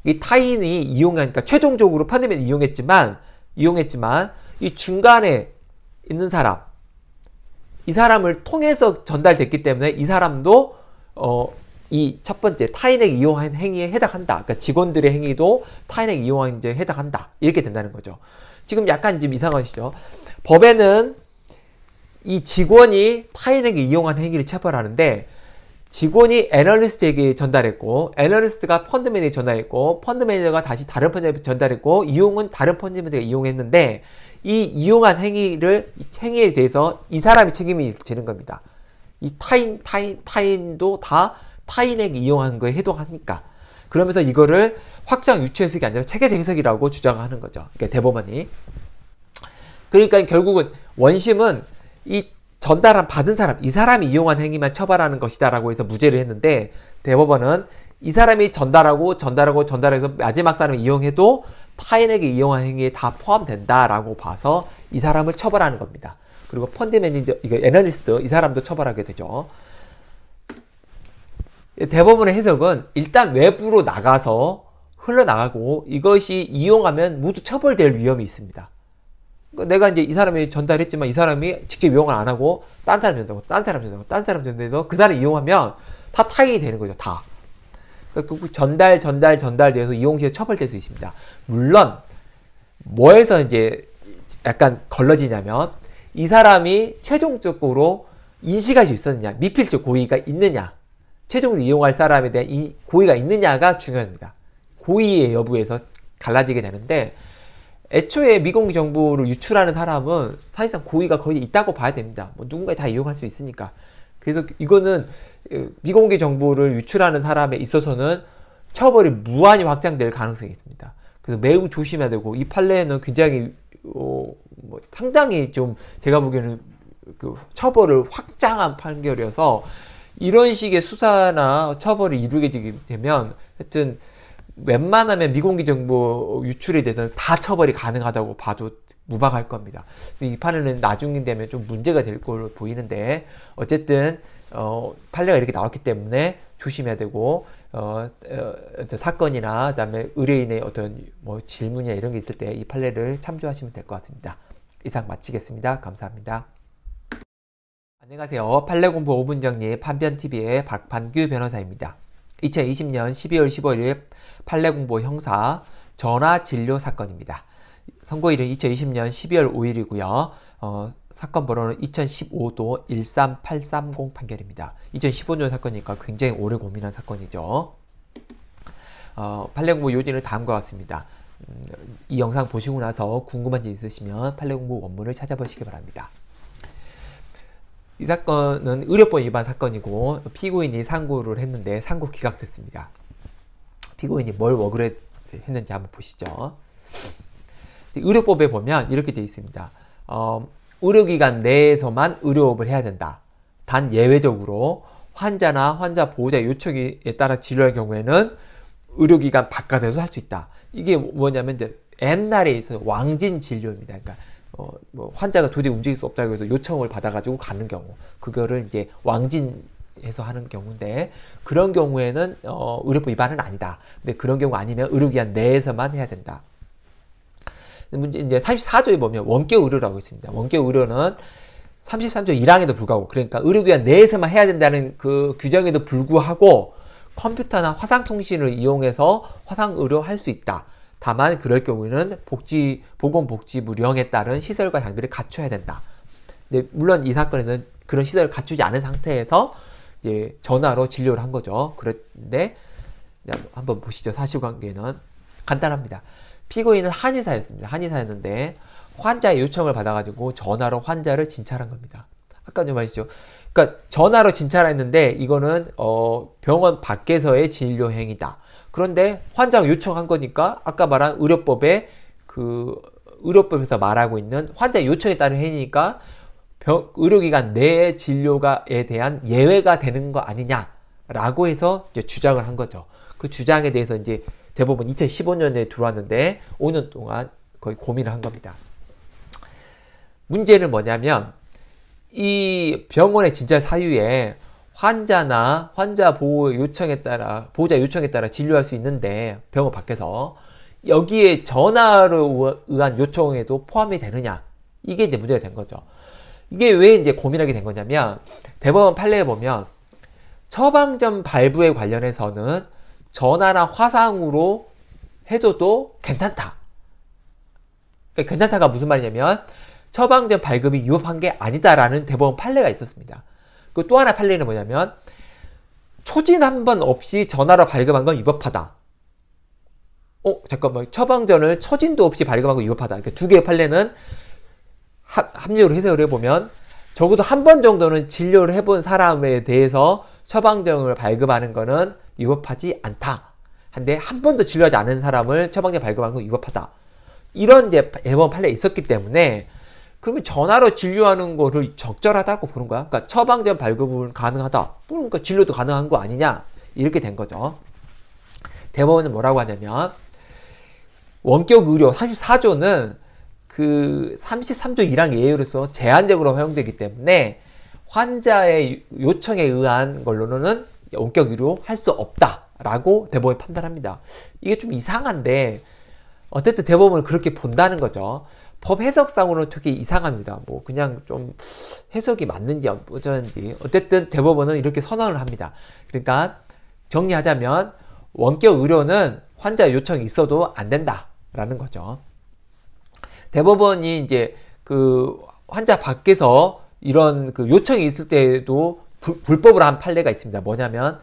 이 타인이 이용하니까 최종적으로 판매면 이용했지만 이용했지만 이 중간에 있는 사람 이 사람을 통해서 전달됐기 때문에 이 사람도 어, 이 첫 번째 타인에게 이용한 행위에 해당한다. 그러니까 직원들의 행위도 타인에게 이용한 행위에 해당한다. 이렇게 된다는 거죠. 지금 약간 지금 이상하시죠? 법에는 이 직원이 타인에게 이용한 행위를 처벌하는데 직원이 애널리스트에게 전달했고 애널리스트가 펀드 매니저에 전달했고 펀드 매니저가 다시 다른 펀드에 전달했고 이용은 다른 펀드 매니저가 이용했는데 이 이용한 행위를 행위에 대해서 이 사람이 책임이 되는 겁니다. 이 타인 타인 타인도 다 타인에게 이용한 거에 해당하니까 그러면서 이거를 확장 유추 해석이 아니라 체계적 해석이라고 주장하는 거죠. 그러니까 대법원이 그러니까 결국은 원심은 이 전달한 받은 사람, 이 사람이 이용한 행위만 처벌하는 것이다라고 해서 무죄를 했는데 대법원은 이 사람이 전달하고 전달하고 전달해서 마지막 사람을 이용해도 타인에게 이용한 행위에 다 포함된다라고 봐서 이 사람을 처벌하는 겁니다. 그리고 펀드 매니저, 이거 애널리스트, 이 사람도 처벌하게 되죠. 대법원의 해석은 일단 외부로 나가서 흘러나가고 이것이 이용하면 모두 처벌될 위험이 있습니다. 그 내가 이제 이 사람이 전달했지만 이 사람이 직접 이용을 안 하고 딴 사람 전달하고 딴 사람 전달하고 딴 사람 전달해서 그 사람 이용하면 이다 타격이 되는 거죠. 다. 그러니까 그 전달 전달 전달돼서 이용시에 처벌될 수 있습니다. 물론 뭐에서 이제 약간 걸러지냐면 이 사람이 최종적으로 인식할 수 있었느냐, 미필적 고의가 있느냐, 최종으로 적 이용할 사람에 대한 이 고의가 있느냐가 중요합니다. 고의의 여부에서 갈라지게 되는데 애초에 미공개 정보를 유출하는 사람은 사실상 고의가 거의 있다고 봐야 됩니다. 뭐 누군가 다 이용할 수 있으니까. 그래서 이거는 그, 미공개 정보를 유출하는 사람에 있어서는 처벌이 무한히 확장될 가능성이 있습니다. 그래서 매우 조심해야 되고 이 판례는 굉장히 어, 뭐 상당히 좀 제가 보기에는 그 처벌을 확장한 판결이어서 이런 식의 수사나 처벌이 이루게 되면 하여튼 웬만하면 미공개 정보 유출이 되든 다 처벌이 가능하다고 봐도 무방할 겁니다. 이 판에는 나중에 되면 좀 문제가 될 걸로 보이는데 어쨌든 어, 판례가 이렇게 나왔기 때문에 조심해야 되고 어, 어, 사건이나 그다음에 의뢰인의 어떤 뭐 질문이나 이런 게 있을 때 이 판례를 참조하시면 될 것 같습니다. 이상 마치겠습니다. 감사합니다. 안녕하세요. 판례공부 5분정리 판변TV의 박판규 변호사입니다. 2020년 12월 15일 판례공보 형사 전화 진료 사건입니다. 선고일은 2020년 12월 5일이고요. 어, 사건 번호는 2015도 13830 판결입니다. 2015년 사건이니까 굉장히 오래 고민한 사건이죠. 어, 판례 공부 요지는 다음과 같습니다. 음, 이 영상 보시고 나서 궁금한 점 있으시면 판례 공부 원문을 찾아보시기 바랍니다. 이 사건은 의료법 위반 사건이고 피고인이 상고를 했는데 상고 기각됐습니다. 피고인이 뭘 억울했는지 한번 보시죠. 의료법에 보면 이렇게 되어 있습니다. 어, 의료기관 내에서만 의료업을 해야 된다. 단 예외적으로 환자나 환자 보호자 요청에 따라 진료할 경우에는 의료기관 바깥에서 할 수 있다. 이게 뭐냐면 이제 옛날에 있어 왕진 진료입니다. 그러니까 어, 뭐 환자가 도저히 움직일 수 없다고 해서 요청을 받아가지고 가는 경우, 그거를 이제 왕진 해서 하는 경우인데 그런 경우에는 어, 의료법 위반은 아니다. 근데 그런 경우 아니면 의료기관 내에서만 해야 된다. 문제 이제 34조에 보면 원격 의료라고 있습니다. 원격 의료는 33조 1항에도 불구하고 그러니까 의료기관 내에서만 해야 된다는 그 규정에도 불구하고 컴퓨터나 화상통신을 이용해서 화상의료 할 수 있다. 다만 그럴 경우에는 복지 보건복지부령에 따른 시설과 장비를 갖춰야 된다. 물론 이 사건에는 그런 시설을 갖추지 않은 상태에서 이제 전화로 진료를 한 거죠. 그런데 한번 보시죠. 사실관계는 간단합니다. 피고인은 한의사였습니다. 한의사였는데 환자의 요청을 받아가지고 전화로 환자를 진찰한 겁니다. 아까 좀 말이죠. 그러니까 전화로 진찰했는데 이거는 어 병원 밖에서의 진료 행위다. 그런데 환자가 요청한 거니까 아까 말한 의료법에 그 의료법에서 말하고 있는 환자 요청에 따른 행위니까 병, 의료기관 내 진료가에 대한 예외가 되는 거 아니냐라고 해서 이제 주장을 한 거죠. 그 주장에 대해서 이제 대법원 2015년에 들어왔는데 5년 동안 거의 고민을 한 겁니다. 문제는 뭐냐면 이 병원의 진짜 사유에 환자나 환자 보호 요청에 따라 보호자 요청에 따라 진료할 수 있는데 병원 밖에서 여기에 전화로 의한 요청에도 포함이 되느냐 이게 이제 문제가 된 거죠. 이게 왜 이제 고민하게 된 거냐면 대법원 판례에 보면 처방전 발부에 관련해서는 전화나 화상으로 해줘도 괜찮다. 그러니까 괜찮다가 무슨 말이냐면 처방전 발급이 위법한 게 아니다라는 대법원 판례가 있었습니다. 그또 하나 판례는 뭐냐면 초진 한 번 없이 전화로 발급한 건 위법하다. 어 잠깐만 처방전을 초진도 없이 발급한 건 위법하다. 이렇게 두 개의 판례는 합, 리적으로 해석을 해보면 적어도 한 번 정도는 진료를 해본 사람에 대해서 처방전을 발급하는 거는 위법하지 않다. 한데 한 번도 진료하지 않은 사람을 처방전 발급하건 위법하다. 이런 이제 법원 판례 있었기 때문에 그러면 전화로 진료하는 거를 적절하다고 보는 거야. 그러니까 처방전 발급은 가능하다. 그러니까 진료도 가능한 거 아니냐. 이렇게 된 거죠. 대법원은 뭐라고 하냐면 원격 의료 34조는 그 33조 1항 예외로서 제한적으로 허용되기 때문에 환자의 요청에 의한 걸로는 원격 의료 할 수 없다라고 대법원이 판단합니다. 이게 좀 이상한데 어쨌든 대법원은 그렇게 본다는 거죠. 법 해석상으로는 되게 이상합니다. 뭐 그냥 좀 해석이 맞는지 어쩌는지 어쨌든 대법원은 이렇게 선언을 합니다. 그러니까 정리하자면 원격 의료는 환자 요청이 있어도 안 된다라는 거죠. 대법원이 이제 그 환자 밖에서 이런 그 요청이 있을 때에도 부, 불법으한 판례가 있습니다. 뭐냐면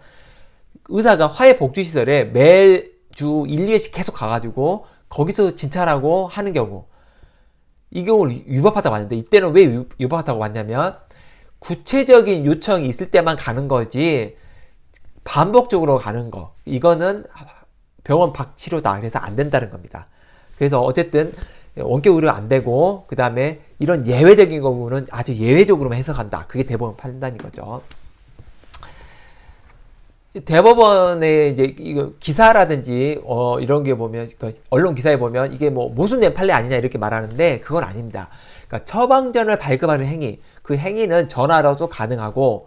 의사가 화해 복지 시설에 매주 1, 2회씩 계속 가가지고 거기서 진찰하고 하는 경우 이경우 위법하다고 하는데 이때는 왜 위법하다고 왔냐면 구체적인 요청이 있을 때만 가는 거지 반복적으로 가는 거 이거는 병원 박치료다 그래서 안 된다는 겁니다. 그래서 어쨌든 원격 의료 안 되고 그 다음에 이런 예외적인 경우는 아주 예외적으로만 해석한다. 그게 대법원 판단인 거죠. 대법원의 이제 이거 기사라든지 어 이런 게 보면 그 언론 기사에 보면 이게 뭐 모순된 판례 아니냐 이렇게 말하는데 그건 아닙니다. 그러니까 처방전을 발급하는 행위 그 행위는 전화로도 가능하고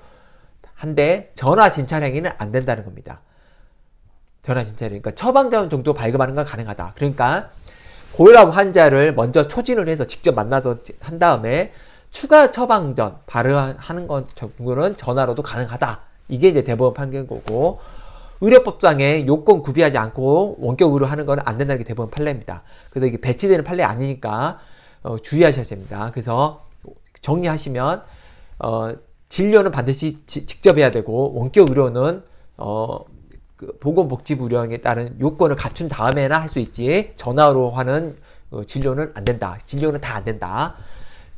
한데 전화 진찰 행위는 안 된다는 겁니다. 전화 진찰 그러니까 처방전 정도 발급하는 건 가능하다. 그러니까 고혈압 환자를 먼저 초진을 해서 직접 만나서 한 다음에 추가 처방전 발효하는 건 정도는 전화로도 가능하다. 이게 이제 대법원 판결고고 의료법상의 요건 구비하지 않고 원격으로 하는 거는 안 된다는 게 대법원 판례입니다. 그래서 이게 배치되는 판례 아니니까 어, 주의하셔야 됩니다. 그래서 정리하시면 어, 진료는 반드시 지, 직접 해야 되고 원격 의료는 어, 그 보건복지부 의료에 따른 요건을 갖춘 다음에나 할 수 있지 전화로 하는 어, 진료는 안 된다. 진료는 다 안 된다.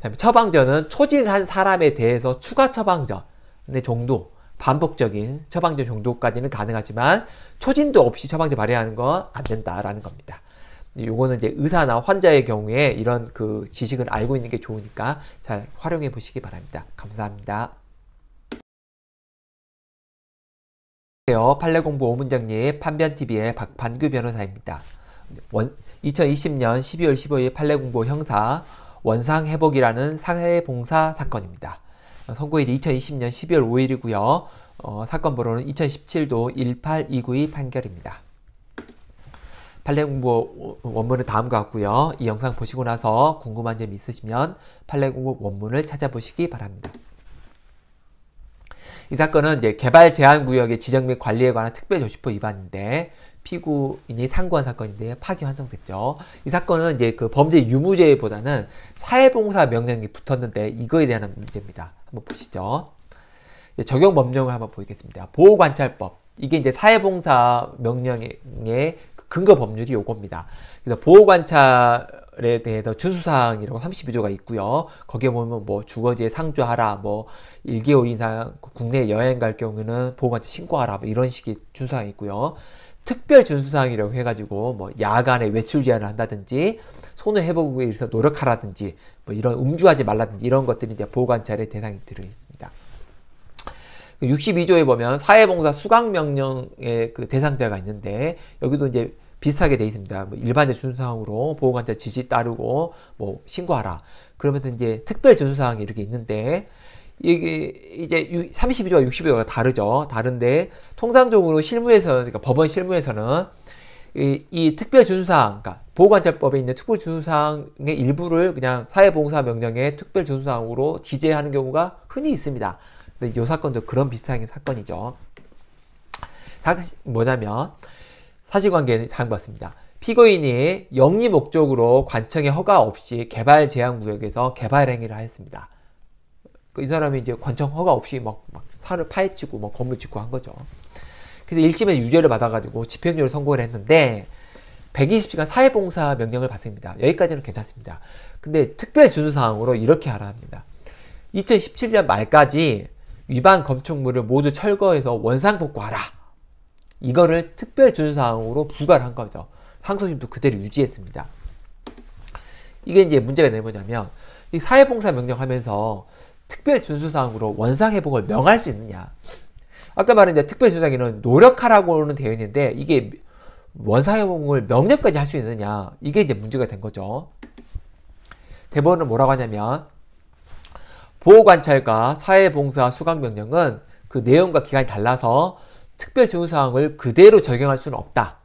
다음에 처방전은 초진한 사람에 대해서 추가 처방전의 정도 반복적인 처방전 정도까지는 가능하지만 초진도 없이 처방전 발휘하는건 안 된다라는 겁니다. 요거는 이제 의사나 환자의 경우에 이런 그 지식을 알고 있는 게 좋으니까 잘 활용해 보시기 바랍니다. 감사합니다. 판례공부 네, 오문장님 판변TV의 박반규 변호사입니다. 원, 2020년 12월 15일 판례공부 형사 원상회복이라는 사회봉사 사건입니다. 선고일이 2020년 12월 5일이고요. 어, 사건 번호는 2017도 18292 판결입니다. 판례 공부 원문은 다음과 같고요. 이 영상 보시고 나서 궁금한 점 있으시면 판례 공부 원문을 찾아보시기 바랍니다. 이 사건은 이제 개발 제한 구역의 지정 및 관리에 관한 특별 조치법 위반인데 피고인이 상고한 사건인데 파기 환송됐죠. 이 사건은 이제 그 범죄 유무죄보다는 사회봉사 명령이 붙었는데 이거에 대한 문제입니다. 한번 보시죠. 적용 법령을 한번 보이겠습니다. 보호관찰법. 이게 이제 사회봉사 명령의 근거 법률이 요겁니다. 그래서 보호관찰에 대해서 준수사항이라고 32조가 있고요. 거기에 보면 뭐 주거지에 상주하라, 뭐 1개월 이상 국내 여행 갈 경우는 보호관찰 신고하라, 뭐 이런 식의 준수사항이 있고요. 특별 준수사항이라고 해가지고 뭐 야간에 외출 제한을 한다든지 손해 회복에 있어서 노력하라든지 뭐 이런 음주하지 말라든지 이런 것들이 이제 보호관찰의 대상이 들어있습니다. 62조에 그 보면 사회봉사 수강명령의 그 대상자가 있는데 여기도 이제 비슷하게 돼 있습니다. 뭐 일반적 준수사항으로 보호관찰 지시 따르고 뭐 신고하라. 그러면 이제 특별 준수사항이 이렇게 있는데 이게 이제 32조와 6 0조가 다르죠. 다른데 통상적으로 실무에서는 그러니까 법원 실무에서는 이, 이 특별 준수사항, 그러니까 보호관찰법에 있는 특별 준수사항의 일부를 그냥 사회봉사 명령의 특별 준수사항으로 기재하는 경우가 흔히 있습니다. 근데 이 사건도 그런 비슷한 사건이죠. 다시 뭐냐면 사실관계는 다음과 같습니다. 피고인이 영리 목적으로 관청의 허가 없이 개발 제한 구역에서 개발 행위를 하였습니다. 이 사람이 이제 관청 허가 없이 막, 막 살을 파헤치고 막 뭐 건물 짓고 한 거죠. 그래서 1심에 유죄를 받아가지고 집행유예를 선고를 했는데 120시간 사회봉사 명령을 받습니다. 여기까지는 괜찮습니다. 근데 특별 준수사항으로 이렇게 하라 합니다. 2017년 말까지 위반 건축물을 모두 철거해서 원상 복구하라. 이거를 특별 준수사항으로 부과를 한 거죠. 항소심도 그대로 유지했습니다. 이게 이제 문제가 되는 거냐면 이 사회봉사 명령 하면서 특별 준수사항으로 원상 회복을 명할 수 있느냐. 아까 말한 특별 준수사항에는 노력하라고는 되어 있는데 이게 원상 회복을 명령까지 할 수 있느냐. 이게 이제 문제가 된 거죠. 대법원은 뭐라고 하냐면 보호관찰과 사회봉사 수강명령은 그 내용과 기간이 달라서 특별 준수사항을 그대로 적용할 수는 없다.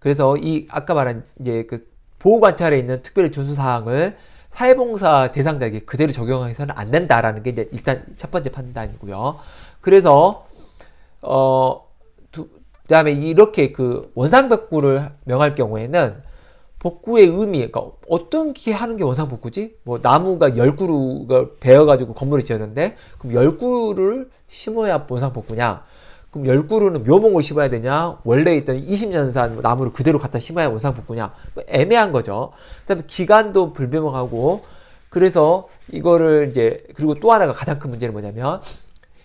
그래서 이 아까 말한 이제 그 보호관찰에 있는 특별 준수사항을 사회봉사 대상자에게 그대로 적용해서는 안 된다라는 게 이제 일단 첫 번째 판단이고요. 그래서 어, 두, 그다음에 이렇게 그 원상복구를 명할 경우에는 복구의 의미, 그러니까 어떤 게 하는 게 원상복구지? 뭐 나무가 열 그루가 베어가지고 건물을 지었는데 그럼 열 그루를 심어야 원상복구냐? 그럼 열구루는 묘목을 심어야 되냐? 원래 있던 20년산 나무를 그대로 갖다 심어야 원상복구냐? 뭐 애매한 거죠. 그 다음에 기간도 불명하고, 그래서 이거를 이제, 그리고 또 하나가 가장 큰 문제는 뭐냐면,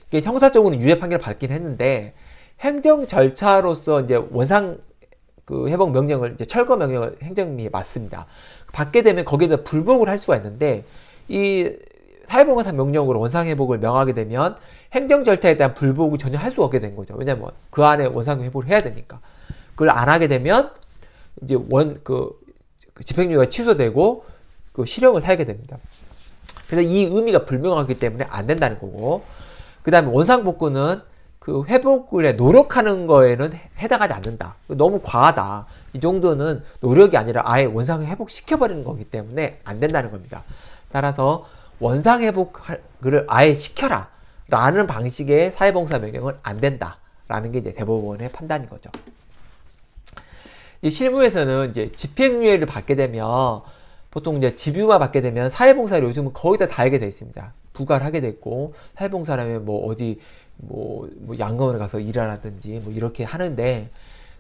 이게 형사적으로는 유죄 판결을 받긴 했는데, 행정 절차로서 이제 원상, 그 회복 명령을, 이제 철거 명령을 행정이 맞습니다. 받게 되면 거기에다 불복을 할 수가 있는데, 이 사회보험사 명령으로 원상회복을 명하게 되면 행정 절차에 대한 불복을 전혀 할 수 없게 된 거죠. 왜냐면 그 안에 원상회복을 해야 되니까. 그걸 안 하게 되면 이제 원그 그 집행유예가 취소되고 그 실형을 살게 됩니다. 그래서 이 의미가 불명하기 때문에 안 된다는 거고. 그다음에 원상복구는 그 회복을 노력하는 거에는 해당하지 않는다. 너무 과하다. 이 정도는 노력이 아니라 아예 원상 회복시켜버리는 거기 때문에 안 된다는 겁니다. 따라서 원상 회복을 아예 시켜라 라는 방식의 사회봉사 명령은 안 된다 라는 게 이제 대법원의 판단인 거죠. 이 실무에서는 이제 집행유예를 받게 되면 보통 이제 집유만 받게 되면 사회봉사를 요즘은 거의 다 달게 돼 있습니다. 부과를 하게 됐고 사회봉사라면 뭐 어디 뭐, 뭐 양검을 가서 일하라든지 뭐 이렇게 하는데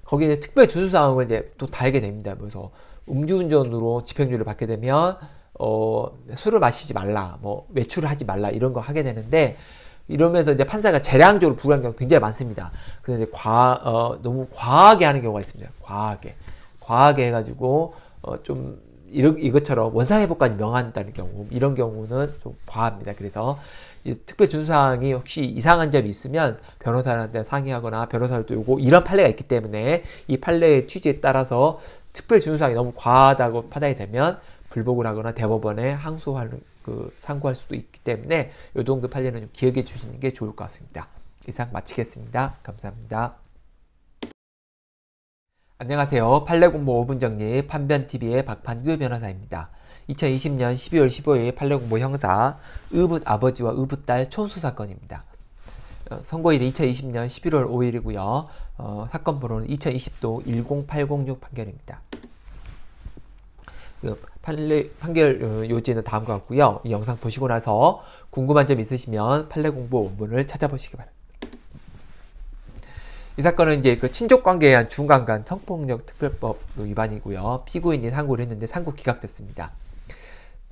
거기에 특별 준수 사항을 이제 또 달게 됩니다. 그래서 음주운전으로 집행유예를 받게 되면 어, 술을 마시지 말라, 뭐, 외출을 하지 말라, 이런 거 하게 되는데, 이러면서 이제 판사가 재량적으로 부과한 경우 굉장히 많습니다. 그런데 과, 어, 너무 과하게 하는 경우가 있습니다. 과하게. 과하게 해가지고, 어, 좀, 이러, 이것처럼 원상회복까지 명한다는 경우, 이런 경우는 좀 과합니다. 그래서, 특별 준사항이 수 혹시 이상한 점이 있으면 변호사한테 상의하거나 변호사를 두고 이런 판례가 있기 때문에 이 판례의 취지에 따라서 특별 준사항이 수 너무 과하다고 판단이 되면 불복을 하거나 대법원에 항소할 그 상고할 수도 있기 때문에 요 정도 판례는 좀 기억해 주시는 게 좋을 것 같습니다. 이상 마치겠습니다. 감사합니다. 안녕하세요. 판례 공부 5분 정리 판변 TV의 박판규 변호사입니다. 2020년 12월 15일 판례 공부 형사 의붓 아버지와 의붓 딸 촌수 사건입니다. 어, 선고일이 2020년 11월 5일이고요. 어, 사건 번호는 2020도 10806 판결입니다. 그 판례, 판결 어, 요지는 다음과 같고요. 이 영상 보시고 나서 궁금한 점 있으시면 판례 공부 원문을 찾아보시기 바랍니다. 이 사건은 이제 그 친족 관계에 한 중간 간 성폭력 특별법 그 위반이고요. 피고인이 상고를 했는데 상고 기각됐습니다.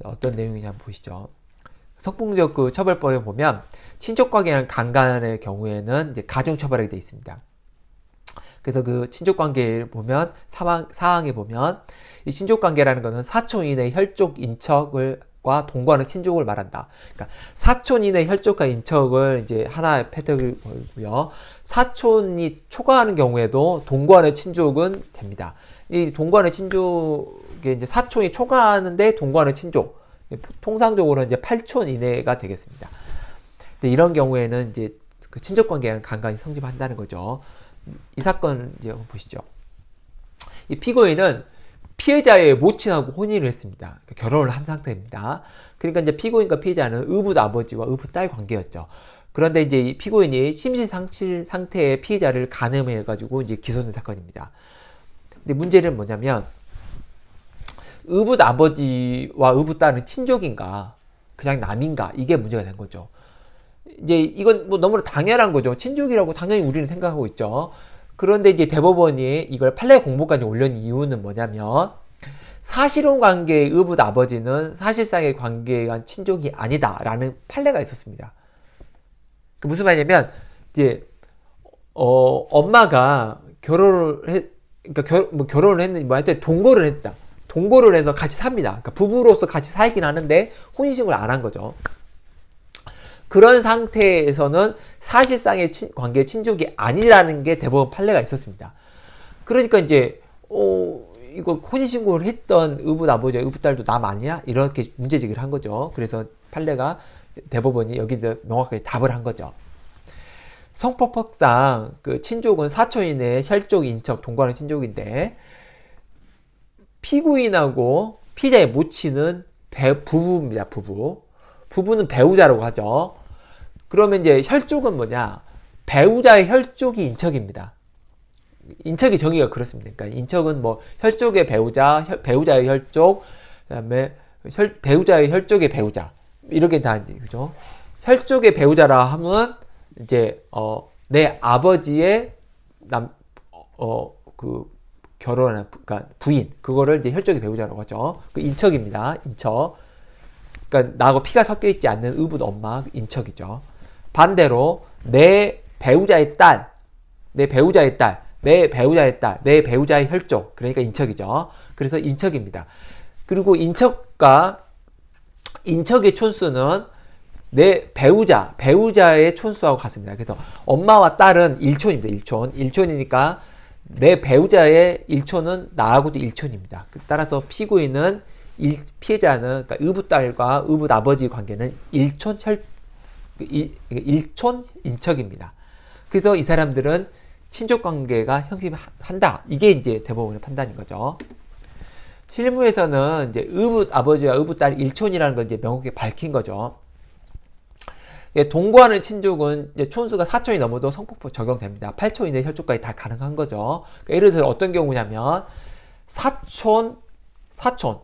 어떤 내용이냐 보시죠. 성폭력 그 처벌법에 보면 친족 관계에 한 강간의 경우에는 이제 가중 처벌하 되어 있습니다. 그래서 그 친족 관계를 보면 사항, 사항에 보면 이 친족 관계라는 것은 사촌 이내 혈족 인척을 과 동거하는 친족을 말한다. 그러니까 사촌인의 혈족과 인척을 이제 하나의 패턴이고요. 사촌이 초과하는 경우에도 동거하는 친족은 됩니다. 이 동거하는 친족에 이제 사촌이 초과하는데 동거하는 친족 통상적으로 이제 8촌 이내가 되겠습니다. 이런 경우에는 이제 그 친족 관계는 간간히 성립한다는 거죠. 이 사건 이제 보시죠. 이 피고인은 피해자의 모친하고 혼인을 했습니다. 그러니까 결혼을 한 상태입니다. 그러니까 이제 피고인과 피해자는 의붓 아버지와 의붓 딸 관계였죠. 그런데 이제 피고인이 심신상실 상태의 피해자를 가늠해가지고 이제 기소된 사건입니다. 근데 문제는 뭐냐면 의붓 아버지와 의붓 딸은 친족인가 그냥 남인가 이게 문제가 된 거죠. 이제 이건 뭐 너무나 당연한 거죠. 친족이라고 당연히 우리는 생각하고 있죠. 그런데 이제 대법원이 이걸 판례 공보까지 올린 이유는 뭐냐면 사실혼 관계의 의붓 아버지는 사실상의 관계에 관한 친족이 아니다라는 판례가 있었습니다. 그 무슨 말이냐면 이제 어 엄마가 결혼을 했 그러니까 결, 뭐 결혼을 했는지 뭐 하여튼 동거를 했다. 동거를 해서 같이 삽니다. 그러니까 부부로서 같이 살긴 하는데 혼인신고안한 거죠. 그런 상태에서는 사실상의 친, 관계 친족이 아니라는 게 대법원 판례가 있었습니다. 그러니까 이제 어, 이거 혼인신고를 했던 의붓 아버지, 의붓 딸도 남 아니야? 이렇게 문제제기를 한 거죠. 그래서 판례가 대법원이 여기서 명확하게 답을 한 거죠. 성폭법상 그 친족은 사촌이네 혈족 인척 동거하는 친족인데 피고인하고 피자의 모친은 배, 부부입니다. 부부. 부부는 배우자라고 하죠. 그러면 이제 혈족은 뭐냐? 배우자의 혈족이 인척입니다. 인척의 정의가 그렇습니다. 그러니까 인척은 뭐 혈족의 배우자, 혈, 배우자의 혈족, 그다음에 혈, 배우자의 혈족의 배우자 이렇게 다 그죠? 혈족의 배우자라 하면 이제 어, 내 아버지의 남 어그 어, 결혼한 그니까 부인 그거를 이제 혈족의 배우자라고 하죠. 그 인척입니다. 인척. 그러니까 나하고 피가 섞여 있지 않는 의붓 엄마 인척이죠. 반대로 내 배우자의 딸, 내 배우자의 딸, 내 배우자의 딸, 내 배우자의 혈족, 그러니까 인척이죠. 그래서 인척입니다. 그리고 인척과 인척의 촌수는 내 배우자, 배우자의 촌수하고 같습니다. 그래서 엄마와 딸은 일촌입니다일촌일촌이니까내 배우자의 일촌은 나하고도 일촌입니다 그 따라서 피고인은 일, 피해자는 그러니까 의붓딸과 의붓아버지 관계는 일촌 혈, 그러니까 일촌 인척입니다. 그래서 이 사람들은 친족 관계가 형성한다. 이게 이제 대법원의 판단인 거죠. 실무에서는 이제 의붓 아버지와 의붓 딸 일촌이라는 걸 이제 명확히 밝힌 거죠. 예, 동거하는 친족은 촌수가 4촌이 넘어도 성폭법 적용됩니다. 8촌 이내 혈족까지 다 가능한 거죠. 그러니까 예를 들어서 어떤 경우냐면 4촌, 4촌,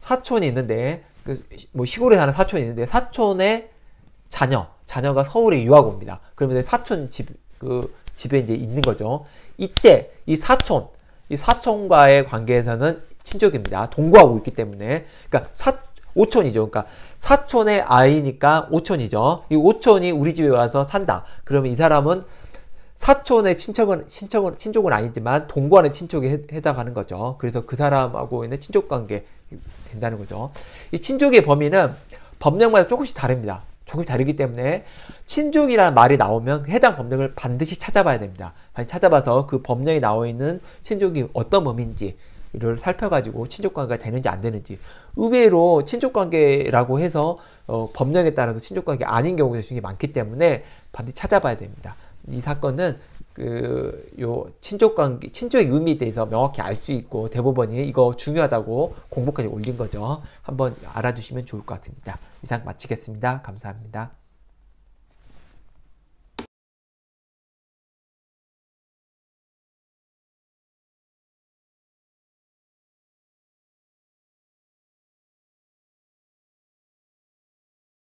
4촌이 있는데 그 뭐 시골에 사는 사촌이 있는데 사촌의 자녀 자녀가 서울에 유학 옵니다. 그러면 사촌 집, 그, 집에 이제 있는 거죠. 이때 이 사촌, 이 사촌과의 관계에서는 친족입니다. 동거하고 있기 때문에. 그니까 사, 오촌이죠. 그니까 사촌의 아이니까 오촌이죠. 이 오촌이 우리 집에 와서 산다. 그러면 이 사람은 사촌의 친척은 친척은 친족은 아니지만 동거하는 친족에 해당하는 거죠. 그래서 그 사람하고 있는 친족 관계 된다는 거죠. 이 친족의 범위는 법령마다 조금씩 다릅니다. 조금 다르기 때문에 친족이라는 말이 나오면 해당 법령을 반드시 찾아봐야 됩니다. 찾아봐서 그 법령에 나와 있는 친족이 어떤 범인지 이를 살펴가지고 친족관계가 되는지 안 되는지 의외로 친족관계라고 해서 어, 법령에 따라서 친족관계 아닌 경우가 되게 많기 때문에 반드시 찾아봐야 됩니다. 이 사건은 그요 친족 관계 친족의 의미에 대해서 명확히 알 수 있고 대법원이 이거 중요하다고 공보까지 올린 거죠. 한번 알아두시면 좋을 것 같습니다. 이상 마치겠습니다. 감사합니다.